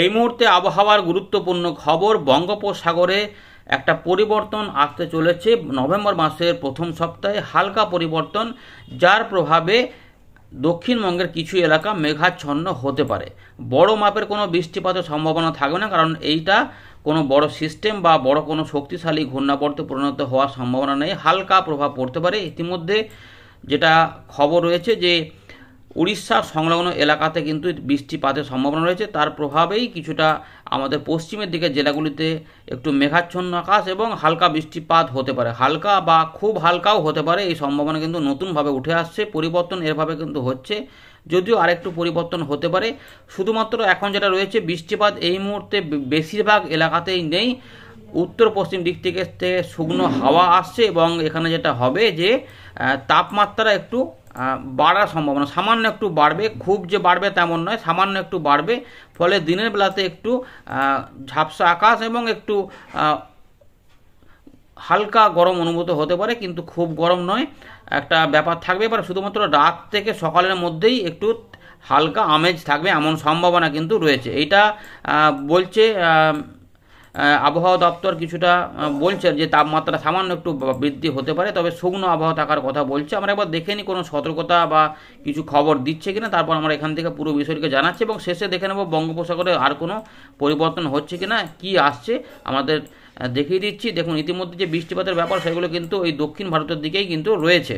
এই মুহূর্তে আবহাওয়ার গুরুত্বপূর্ণ খবর বঙ্গোপসাগরে একটা পরিবর্তন আসতে চলেছে নভেম্বর মাসের প্রথম সপ্তাহে হালকা পরিবর্তন যার প্রভাবে দক্ষিণবঙ্গের কিছু এলাকা মেঘাচ্ছন্ন হতে পারে বড় মাপের কোনো বৃষ্টিপাতের সম্ভাবনা থাকবে না কারণ এইটা কোনো বড় সিস্টেম বা বড় কোনো শক্তিশালী ঘূর্ণাবর্তে পরিণত হওয়ার সম্ভাবনা নেই হালকা প্রভাব পড়তে পারে ইতিমধ্যে যেটা খবর রয়েছে যে উড়িষ্যার সংলগ্ন এলাকাতে কিন্তু বৃষ্টিপাতের সম্ভাবনা রয়েছে তার প্রভাবেই কিছুটা আমাদের পশ্চিমের দিকে জেলাগুলিতে একটু মেঘাচ্ছন্ন আকাশ এবং হালকা বৃষ্টিপাত হতে পারে হালকা বা খুব হালকাও হতে পারে এই সম্ভাবনা কিন্তু নতুনভাবে উঠে আসছে পরিবর্তন এরভাবে কিন্তু হচ্ছে যদিও আরেকটু পরিবর্তন হতে পারে শুধুমাত্র এখন যেটা রয়েছে বৃষ্টিপাত এই মুহূর্তে বেশিরভাগ এলাকাতেই নেই উত্তর পশ্চিম দিক থেকে শুকনো হাওয়া আসছে এবং এখানে যেটা হবে যে তাপমাত্রা একটু বাড়ার সম্ভাবনা সামান্য একটু বাড়বে খুব যে বাড়বে তেমন নয় সামান্য একটু বাড়বে ফলে দিনের বেলাতে একটু ঝাপসা আকাশ এবং একটু হালকা গরম অনুভূত হতে পারে কিন্তু খুব গরম নয় একটা ব্যাপার থাকবে এবার শুধুমাত্র রাত থেকে সকালের মধ্যেই একটু হালকা আমেজ থাকবে এমন সম্ভাবনা কিন্তু রয়েছে এটা বলছে আবহাওয়া দপ্তর কিছুটা বলছে যে তাপমাত্রা সামান্য একটু বৃদ্ধি হতে পারে তবে শুকনো আবহাওয়া থাকার কথা বলছে আমরা একবার দেখে নিই কোনো সতর্কতা বা কিছু খবর দিচ্ছে কিনা তারপর আমরা এখান থেকে পুরো বিষয়টিকে জানাচ্ছি এবং শেষে দেখে নেব বঙ্গোপসাগরে আর কোনো পরিবর্তন হচ্ছে কি না কী আসছে আমাদের দেখিয়ে দিচ্ছি দেখুন ইতিমধ্যে যে বৃষ্টিপাতের ব্যাপার সেগুলো কিন্তু এই দক্ষিণ ভারতের দিকেই কিন্তু রয়েছে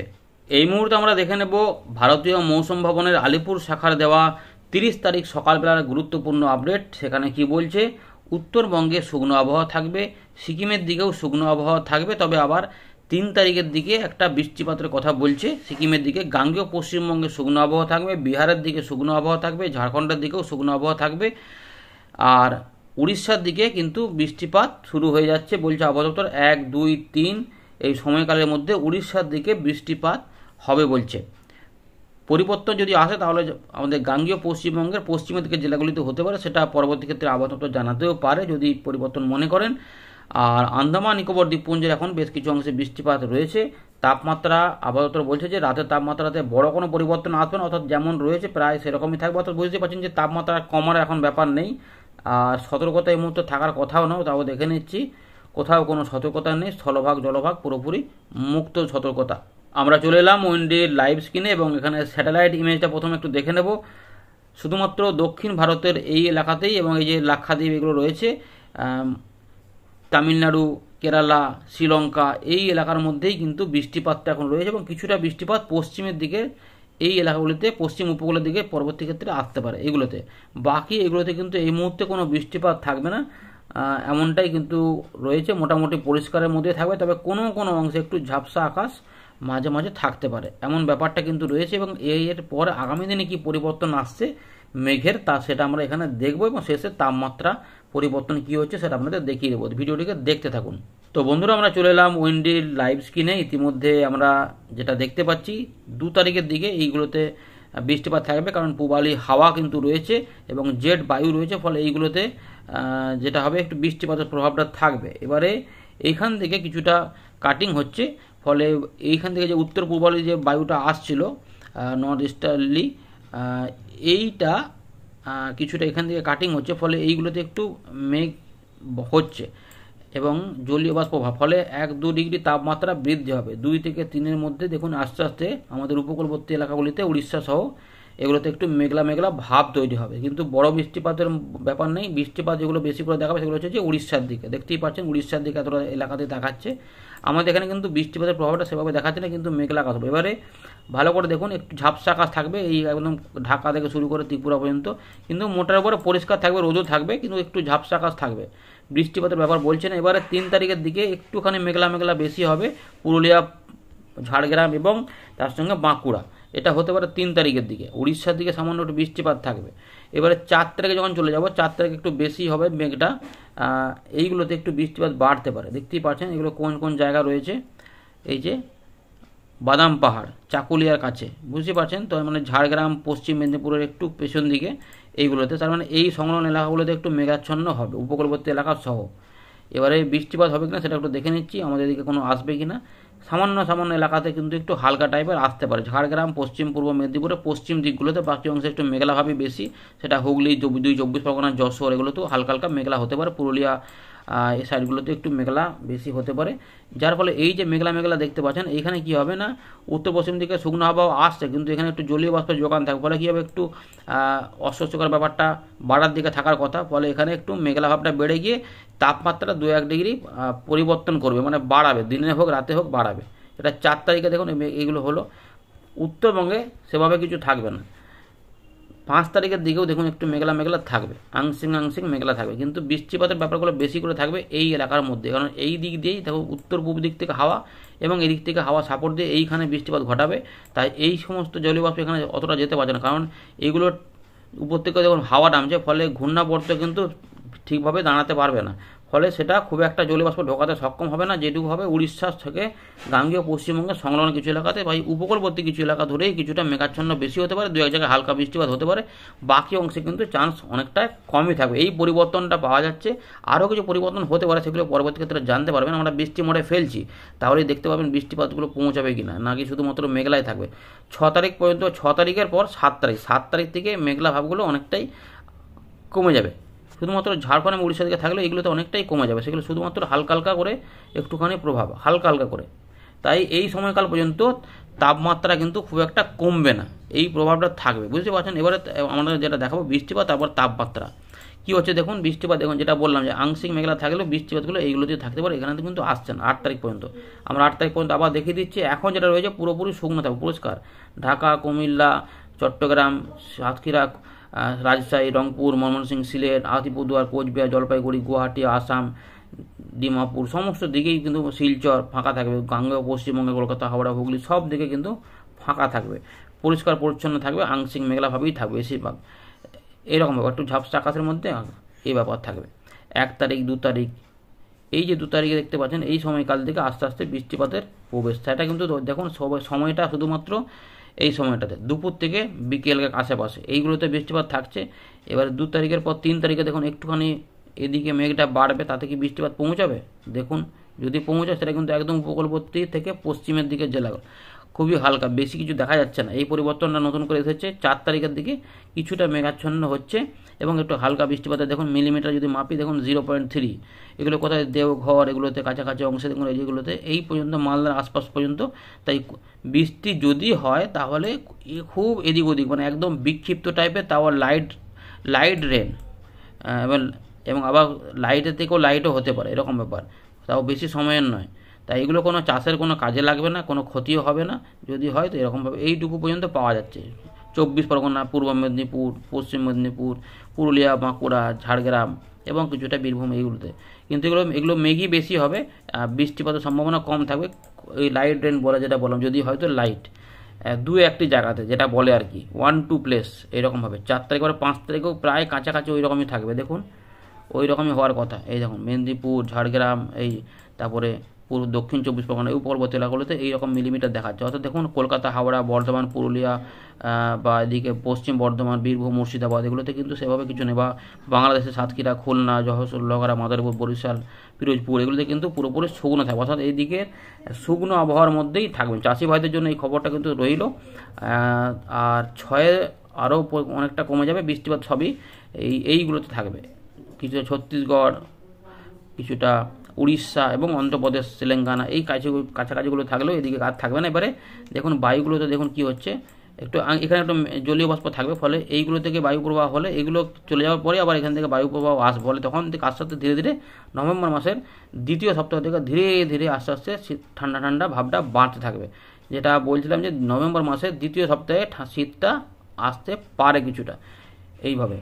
এই মুহূর্তে আমরা দেখে নেব ভারতীয় মৌসুম ভবনের আলিপুর শাখার দেওয়া তিরিশ তারিখ সকালবেলার গুরুত্বপূর্ণ আপডেট সেখানে কি বলছে উত্তরবঙ্গে শুকনো আবহাওয়া থাকবে সিকিমের দিকেও শুকনো আবহাওয়া থাকবে তবে আবার তিন তারিখের দিকে একটা বৃষ্টিপাতের কথা বলছে সিকিমের দিকে গাঙ্গেয় পশ্চিমবঙ্গে শুকনো আবহাওয়া থাকবে বিহারের দিকে শুকনো আবহাওয়া থাকবে ঝাড়খণ্ডের দিকেও শুকনো আবহাওয়া থাকবে আর উড়িষ্যার দিকে কিন্তু বৃষ্টিপাত শুরু হয়ে যাচ্ছে বলছে আবহাওয়া দপ্তর এক দুই তিন এই সময়কালের মধ্যে উড়িষ্যার দিকে বৃষ্টিপাত হবে বলছে পরিবর্তন যদি আসে তাহলে আমাদের গাঙ্গীয় পশ্চিমবঙ্গের পশ্চিমের দিকে জেলাগুলিতে হতে পারে সেটা পরবর্তী ক্ষেত্রে আবহাওয়া জানাতেও পারে যদি পরিবর্তন মনে করেন আর আন্দামান নিকোবর দ্বীপপুঞ্জের এখন বেশ কিছু অংশে বৃষ্টিপাত রয়েছে তাপমাত্রা আপাতত বলছে যে রাতের তাপমাত্রাতে বড় কোনো পরিবর্তন আসবে না অর্থাৎ যেমন রয়েছে প্রায় সেরকমই থাকবে অর্থাৎ বুঝতে পারছেন যে তাপমাত্রা কমার এখন ব্যাপার নেই আর সতর্কতা এই মুহূর্তে থাকার কথাও না তাও দেখে নিচ্ছি কোথাও কোনো সতর্কতা নেই স্থলভাগ জলভাগ পুরোপুরি মুক্ত সতর্কতা আমরা চলে এলাম উইন্ডির লাইভ স্ক্রিনে এবং এখানে স্যাটেলাইট ইমেজটা প্রথমে একটু দেখে নেব শুধুমাত্র দক্ষিণ ভারতের এই এলাকাতেই এবং এই যে লাক্ষাদ্বীপ এগুলো রয়েছে তামিলনাড়ু কেরালা শ্রীলঙ্কা এই এলাকার মধ্যেই কিন্তু বৃষ্টিপাতটা এখন রয়েছে এবং কিছুটা বৃষ্টিপাত পশ্চিমের দিকে এই এলাকাগুলিতে পশ্চিম উপকূলের দিকে পরবর্তী ক্ষেত্রে আসতে পারে এগুলোতে বাকি এগুলোতে কিন্তু এই মুহূর্তে কোনো বৃষ্টিপাত থাকবে না এমনটাই কিন্তু রয়েছে মোটামুটি পরিষ্কারের মধ্যে থাকবে তবে কোনো কোনো অংশে একটু ঝাপসা আকাশ মাঝে মাঝে থাকতে পারে এমন ব্যাপারটা কিন্তু রয়েছে এবং এর পর আগামী দিনে কি পরিবর্তন আসছে মেঘের তা সেটা আমরা এখানে দেখব এবং শেষে তাপমাত্রা পরিবর্তন কী হচ্ছে সেটা আপনাদের দেখিয়ে দেবো ভিডিওটিকে দেখতে থাকুন তো বন্ধুরা আমরা চলে এলাম উইন্ডির লাইভ স্ক্রিনে ইতিমধ্যে আমরা যেটা দেখতে পাচ্ছি দু তারিখের দিকে এইগুলোতে বৃষ্টিপাত থাকবে কারণ পূবালি হাওয়া কিন্তু রয়েছে এবং জেট বায়ু রয়েছে ফলে এইগুলোতে যেটা হবে একটু বৃষ্টিপাতের প্রভাবটা থাকবে এবারে এইখান থেকে কিছুটা কাটিং হচ্ছে ফলে এইখান থেকে যে উত্তর পূর্বালে যে বায়ুটা আসছিল নর্থ ইস্টার্লি এইটা কিছুটা এখান থেকে কাটিং হচ্ছে ফলে এইগুলোতে একটু মেঘ হচ্ছে এবং জলীয় বাষ্প প্রভাব ফলে এক দু ডিগ্রি তাপমাত্রা বৃদ্ধি হবে দুই থেকে তিনের মধ্যে দেখুন আস্তে আস্তে আমাদের উপকূলবর্তী এলাকাগুলিতে উড়িষ্যা সহ এগুলোতে একটু মেঘলা মেঘলা ভাব তৈরি হবে কিন্তু বড় বৃষ্টিপাতের ব্যাপার নেই বৃষ্টিপাত যেগুলো বেশি করে দেখাবে সেগুলো হচ্ছে যে উড়িষ্যার দিকে দেখতেই পাচ্ছেন উড়িষ্যার দিকে এতটা এলাকাতে দেখাচ্ছে আমাদের এখানে কিন্তু বৃষ্টিপাতের প্রভাবটা সেভাবে দেখাচ্ছে না কিন্তু মেঘলা আকাশ হবে এবারে ভালো করে দেখুন একটু ঝাপসা আকাশ থাকবে এই একদম ঢাকা থেকে শুরু করে ত্রিপুরা পর্যন্ত কিন্তু মোটার উপরে পরিষ্কার থাকবে রোদও থাকবে কিন্তু একটু ঝাপসা আকাশ থাকবে বৃষ্টিপাতের ব্যাপার বলছে না এবারে তিন তারিখের দিকে একটুখানি মেঘলা মেঘলা বেশি হবে পুরুলিয়া ঝাড়গ্রাম এবং তার সঙ্গে বাঁকুড়া এটা হতে পারে তিন তারিখের দিকে উড়িষ্যার দিকে সামান্য একটু বৃষ্টিপাত থাকবে এবারে চার তারিখে যখন চলে যাব চার তারিখে একটু বেশি হবে মেঘটা এইগুলোতে একটু বৃষ্টিপাত বাড়তে পারে দেখতেই পাচ্ছেন এগুলো কোন কোন জায়গা রয়েছে এই যে বাদাম পাহাড় চাকুলিয়ার কাছে বুঝতে পারছেন তো মানে ঝাড়গ্রাম পশ্চিম মেদিনীপুরের একটু পেছন দিকে এইগুলোতে তার মানে এই সংলগ্ন এলাকাগুলোতে একটু মেঘাচ্ছন্ন হবে উপকূলবর্তী এলাকা সহ এবারে বৃষ্টিপাত হবে কিনা সেটা একটু দেখে নিচ্ছি আমাদের এদিকে কোনো আসবে কিনা সামান্য সামান্য এলাকাতে কিন্তু একটু হালকা টাইপের আসতে পারে ঝাড়গ্রাম পশ্চিম পূর্ব মেদিনীপুরের পশ্চিম দিকগুলোতে বাকি অংশে একটু মেঘলাভাবে বেশি সেটা হুগলি দুই চব্বিশ পরগনা যশোর এগুলোতেও হালকা হালকা মেঘলা হতে পারে পুরুলিয়া এই সাইডগুলোতে একটু মেঘলা বেশি হতে পারে যার ফলে এই যে মেঘলা মেঘলা দেখতে পাচ্ছেন এখানে কি হবে না উত্তর পশ্চিম দিকে শুকনো আবহাওয়া আসছে কিন্তু এখানে একটু জলীয় বাষ্পের যোগান থাকবে ফলে কী হবে একটু অস্বস্তিকর ব্যাপারটা বাড়ার দিকে থাকার কথা ফলে এখানে একটু মেঘলা ভাবটা বেড়ে গিয়ে তাপমাত্রা দু এক ডিগ্রি পরিবর্তন করবে মানে বাড়াবে দিনে হোক রাতে হোক বাড়াবে এটা চার তারিখে দেখুন এগুলো হলো উত্তরবঙ্গে সেভাবে কিছু থাকবে না পাঁচ তারিখের দিকেও দেখুন একটু মেঘলা মেঘলা থাকবে আংশিক আংশিক মেঘলা থাকবে কিন্তু বৃষ্টিপাতের ব্যাপারগুলো বেশি করে থাকবে এই এলাকার মধ্যে কারণ এই দিক দিয়েই দেখো উত্তর পূর্ব দিক থেকে হাওয়া এবং এদিক থেকে হাওয়া সাপোর্ট দিয়ে এইখানে বৃষ্টিপাত ঘটাবে তাই এই সমস্ত জলীয়বাষ্প এখানে অতটা যেতে পারছে না কারণ এইগুলোর উপর থেকে যখন হাওয়া নামছে ফলে ঘূর্ণাবর্ত কিন্তু ঠিকভাবে দাঁড়াতে পারবে না ফলে সেটা খুব একটা জলীয় বাষ্প ঢোকাতে সক্ষম হবে না যেটুকু হবে উড়িষ্যার থেকে গাঙ্গীয় পশ্চিমবঙ্গের সংলগ্ন কিছু এলাকাতে বা উপকূলবর্তী কিছু এলাকা ধরেই কিছুটা মেঘাচ্ছন্ন বেশি হতে পারে দু এক জায়গায় হালকা বৃষ্টিপাত হতে পারে বাকি অংশে কিন্তু চান্স অনেকটা কমই থাকবে এই পরিবর্তনটা পাওয়া যাচ্ছে আরও কিছু পরিবর্তন হতে পারে সেগুলো পরবর্তী ক্ষেত্রে জানতে পারবেন আমরা বৃষ্টি মোড়ে ফেলছি তাহলেই দেখতে পাবেন বৃষ্টিপাতগুলো পৌঁছাবে কি না নাকি শুধুমাত্র মেঘলায় থাকবে ছ তারিখ পর্যন্ত ছ তারিখের পর সাত তারিখ সাত তারিখ থেকে মেঘলা ভাবগুলো অনেকটাই কমে যাবে শুধুমাত্র ঝাড়খণ্ড এবং উড়িষ্যা দিকে থাকলে এগুলোতে অনেকটাই কমে যাবে সেগুলো শুধুমাত্র হালকা হালকা করে একটুখানি প্রভাব হালকা হালকা করে তাই এই সময়কাল পর্যন্ত তাপমাত্রা কিন্তু খুব একটা কমবে না এই প্রভাবটা থাকবে বুঝতে পারছেন এবারে আমরা যেটা দেখাবো বৃষ্টিপাত তারপর তাপমাত্রা কি হচ্ছে দেখুন বৃষ্টিপাত দেখুন যেটা বললাম যে আংশিক মেঘলা থাকলেও বৃষ্টিপাতগুলো এইগুলোতে থাকতে পারে এখানে কিন্তু আসছে না আট তারিখ পর্যন্ত আমরা আট তারিখ পর্যন্ত আবার দেখিয়ে দিচ্ছি এখন যেটা রয়েছে পুরোপুরি শুকনো থাকবে পুরস্কার ঢাকা কুমিল্লা চট্টগ্রাম সাতক্ষীরা রাজশাহী রংপুর ময়মনসিং সিলেট আলিপুরদুয়ার কোচবিহার জলপাইগুড়ি গুয়াহাটি আসাম ডিমাপুর সমস্ত দিকেই কিন্তু শিলচর ফাঁকা থাকবে গাঙ্গা পশ্চিমবঙ্গে কলকাতা হাওড়া হুগলি সব দিকে কিন্তু ফাঁকা থাকবে পরিষ্কার পরিচ্ছন্ন থাকবে আংশিক মেঘলাভাবেই থাকবে বেশিরভাগ এরকম ব্যাপার একটু ঝাপসা আকাশের মধ্যে এই ব্যাপার থাকবে এক তারিখ দু তারিখ এই যে দু তারিখে দেখতে পাচ্ছেন এই সময়কাল থেকে আস্তে আস্তে বৃষ্টিপাতের প্রবেশ এটা কিন্তু দেখুন সময়টা শুধুমাত্র এই সময়টাতে দুপুর থেকে বিকেল আশেপাশে এইগুলোতে বৃষ্টিপাত থাকছে এবার দু তারিখের পর তিন তারিখে দেখুন একটুখানি এদিকে মেঘটা বাড়বে তাতে কি বৃষ্টিপাত পৌঁছাবে দেখুন যদি পৌঁছায় সেটা কিন্তু একদম উপকূলবর্তী থেকে পশ্চিমের দিকে জেলাগুলো খুবই হালকা বেশি কিছু দেখা যাচ্ছে না এই পরিবর্তনটা নতুন করে এসেছে চার তারিখের দিকে কিছুটা মেঘাচ্ছন্ন হচ্ছে এবং একটু হালকা বৃষ্টিপাত দেখুন মিলিমিটার যদি মাপি দেখুন জিরো পয়েন্ট থ্রি এগুলো কোথায় দেওঘর এগুলোতে কাছাকাছি অংশে দেখুন এই যেগুলোতে এই পর্যন্ত মালদার আশপাশ পর্যন্ত তাই বৃষ্টি যদি হয় তাহলে খুব এদিক ওদিক মানে একদম বিক্ষিপ্ত টাইপের তাও লাইট লাইট রেন এবং এবং আবার লাইটের থেকেও লাইটও হতে পারে এরকম ব্যাপার তাও বেশি সময়ের নয় তাই এগুলো কোনো চাষের কোনো কাজে লাগবে না কোনো ক্ষতিও হবে না যদি হয় তো এরকমভাবে এইটুকু পর্যন্ত পাওয়া যাচ্ছে চব্বিশ পরগনা পূর্ব মেদিনীপুর পশ্চিম মেদিনীপুর পুরুলিয়া বাঁকুড়া ঝাড়গ্রাম এবং কিছুটা বীরভূম এইগুলোতে কিন্তু এগুলো এগুলো মেঘই বেশি হবে বৃষ্টিপাতের সম্ভাবনা কম থাকবে এই লাইট রেন বলে যেটা বললাম যদি হয়তো লাইট দু একটি জায়গাতে যেটা বলে আর কি ওয়ান টু প্লেস এরকমভাবে চার তারিখ করে পাঁচ তারিখেও প্রায় কাছাকাছি ওই রকমই থাকবে দেখুন ওই রকমই হওয়ার কথা এই দেখুন মেদিনীপুর ঝাড়গ্রাম এই তারপরে পূর্ব দক্ষিণ চব্বিশ পরগনা এই পর্বত এলাকাগুলোতে এইরকম মিলিমিটার দেখাচ্ছে অর্থাৎ দেখুন কলকাতা হাওড়া বর্ধমান পুরুলিয়া বা এদিকে পশ্চিম বর্ধমান বীরভূম মুর্শিদাবাদ এগুলোতে কিন্তু সেভাবে কিছু নেই বা বাংলাদেশের সাতক্ষীরা খুলনা যশোর লগরা মাদারপুর বরিশাল পিরোজপুর এগুলোতে কিন্তু পুরোপুরি শুকনো থাকবে অর্থাৎ এইদিকে শুকনো আবহাওয়ার মধ্যেই থাকবেন চাষি ভাইদের জন্য এই খবরটা কিন্তু রইল আর ছয়ে আরও অনেকটা কমে যাবে বৃষ্টিপাত সবই এই এইগুলোতে থাকবে কিছুটা ছত্তিশগড় কিছুটা উড়িষ্যা এবং অন্ধ্রপ্রদেশ তেলেঙ্গানা এই কাছে কাছাকাছিগুলো থাকলেও এদিকে কাজ থাকবে না এবারে দেখুন বায়ুগুলো তো দেখুন কী হচ্ছে একটু এখানে একটু জলীয় বাষ্প থাকবে ফলে এইগুলো থেকে বায়ু প্রবাহ হলে এগুলো চলে যাওয়ার পরে আবার এখান থেকে বায়ু প্রবাহ আসবে ফলে তখন থেকে আস্তে আস্তে ধীরে ধীরে নভেম্বর মাসের দ্বিতীয় সপ্তাহ থেকে ধীরে ধীরে আস্তে আস্তে ঠান্ডা ঠান্ডা ভাবটা বাড়তে থাকবে যেটা বলছিলাম যে নভেম্বর মাসের দ্বিতীয় সপ্তাহে শীতটা আসতে পারে কিছুটা এইভাবে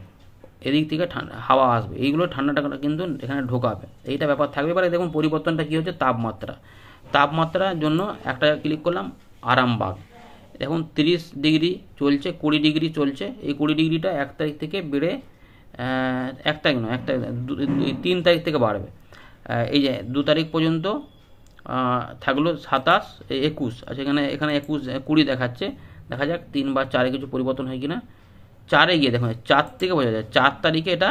এদিক থেকে ঠান্ডা হাওয়া আসবে এইগুলো ঠান্ডা কিন্তু এখানে ঢোকাবে এইটা ব্যাপার থাকবে এবারে দেখুন পরিবর্তনটা কী হচ্ছে তাপমাত্রা তাপমাত্রার জন্য একটা ক্লিক করলাম আরামবাগ এখন তিরিশ ডিগ্রি চলছে কুড়ি ডিগ্রি চলছে এই কুড়ি ডিগ্রিটা এক তারিখ থেকে বেড়ে এক তারিখ নয় এক তারিখ তিন তারিখ থেকে বাড়বে এই যে দু তারিখ পর্যন্ত থাকলো সাতাশ একুশ আচ্ছা এখানে এখানে একুশ কুড়ি দেখাচ্ছে দেখা যাক তিন বা চারে কিছু পরিবর্তন হয় কি না চারে গিয়ে দেখুন চার থেকে বোঝা যায় চার তারিখে এটা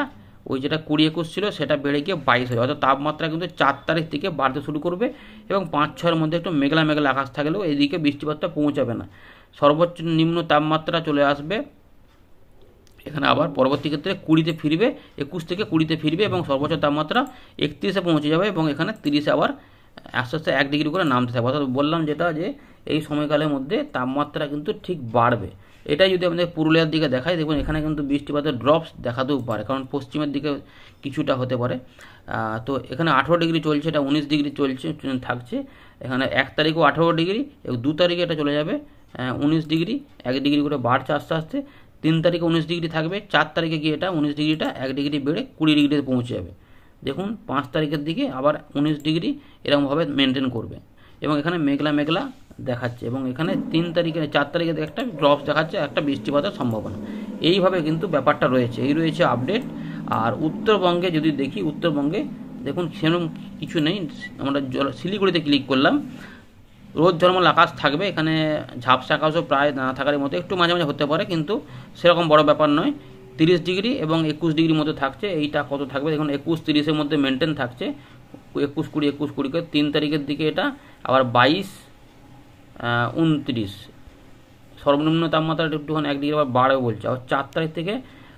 ওই যেটা কুড়ি একুশ ছিল সেটা বেড়ে গিয়ে বাইশ হয়ে অর্থাৎ তাপমাত্রা কিন্তু চার তারিখ থেকে বাড়তে শুরু করবে এবং পাঁচ ছয়ের মধ্যে একটু মেঘলা মেঘলা আকাশ থাকলেও এদিকে বৃষ্টিপাতটা পৌঁছাবে না সর্বোচ্চ নিম্ন তাপমাত্রা চলে আসবে এখানে আবার পরবর্তী ক্ষেত্রে কুড়িতে ফিরবে একুশ থেকে কুড়িতে ফিরবে এবং সর্বোচ্চ তাপমাত্রা একত্রিশে পৌঁছে যাবে এবং এখানে তিরিশে আবার আস্তে আস্তে এক ডিগ্রি করে নামতে থাকবে অর্থাৎ বললাম যেটা যে এই সময়কালের মধ্যে তাপমাত্রা কিন্তু ঠিক বাড়বে এটাই যদি আমাদের পুরুলিয়ার দিকে দেখায় দেখুন এখানে কিন্তু বৃষ্টিপাতের ড্রপস দেখাতেও পারে কারণ পশ্চিমের দিকে কিছুটা হতে পারে তো এখানে আঠেরো ডিগ্রি চলছে এটা উনিশ ডিগ্রি চলছে থাকছে এখানে এক তারিখও আঠেরো ডিগ্রি এবং দু তারিখে এটা চলে যাবে উনিশ ডিগ্রি এক ডিগ্রি করে বাড়ছে আস্তে আস্তে তিন তারিখে উনিশ ডিগ্রি থাকবে চার তারিখে গিয়ে এটা উনিশ ডিগ্রিটা এক ডিগ্রি বেড়ে কুড়ি ডিগ্রিতে পৌঁছে যাবে দেখুন পাঁচ তারিখের দিকে আবার উনিশ ডিগ্রি এরকমভাবে মেনটেন করবে এবং এখানে মেঘলা মেঘলা দেখাচ্ছে এবং এখানে তিন তারিখে চার তারিখে একটা ড্রপস দেখাচ্ছে একটা বৃষ্টিপাতের সম্ভাবনা এইভাবে কিন্তু ব্যাপারটা রয়েছে এই রয়েছে আপডেট আর উত্তরবঙ্গে যদি দেখি উত্তরবঙ্গে দেখুন সেরকম কিছু নেই আমরা জল শিলিগুড়িতে ক্লিক করলাম রোদ ঝলমল আকাশ থাকবে এখানে ঝাপসা আকাশও প্রায় না থাকার মতো একটু মাঝে মাঝে হতে পারে কিন্তু সেরকম বড় ব্যাপার নয় তিরিশ ডিগ্রি এবং একুশ ডিগ্রির মধ্যে থাকছে এইটা কত থাকবে দেখুন একুশ তিরিশের মধ্যে মেনটেন থাকছে একুশ কুড়ি একুশ কুড়ি তিন তারিখের দিকে এটা আবার বাইশ উনত্রিশ সর্বনিম্ন তাপমাত্রা একটুখানি এক ডিগ্রি আবার বাড়বে বলছে আবার চার তারিখ থেকে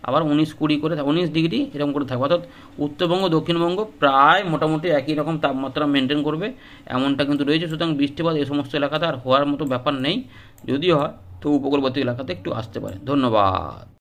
আবার উনিশ কুড়ি করে উনিশ ডিগ্রি এরকম করে থাকবে অর্থাৎ উত্তরবঙ্গ দক্ষিণবঙ্গ প্রায় মোটামুটি একই রকম তাপমাত্রা মেনটেন করবে এমনটা কিন্তু রয়েছে সুতরাং বৃষ্টিপাত এ সমস্ত এলাকাতে আর হওয়ার মতো ব্যাপার নেই যদিও হয় তো উপকূলবর্তী এলাকাতে একটু আসতে পারে ধন্যবাদ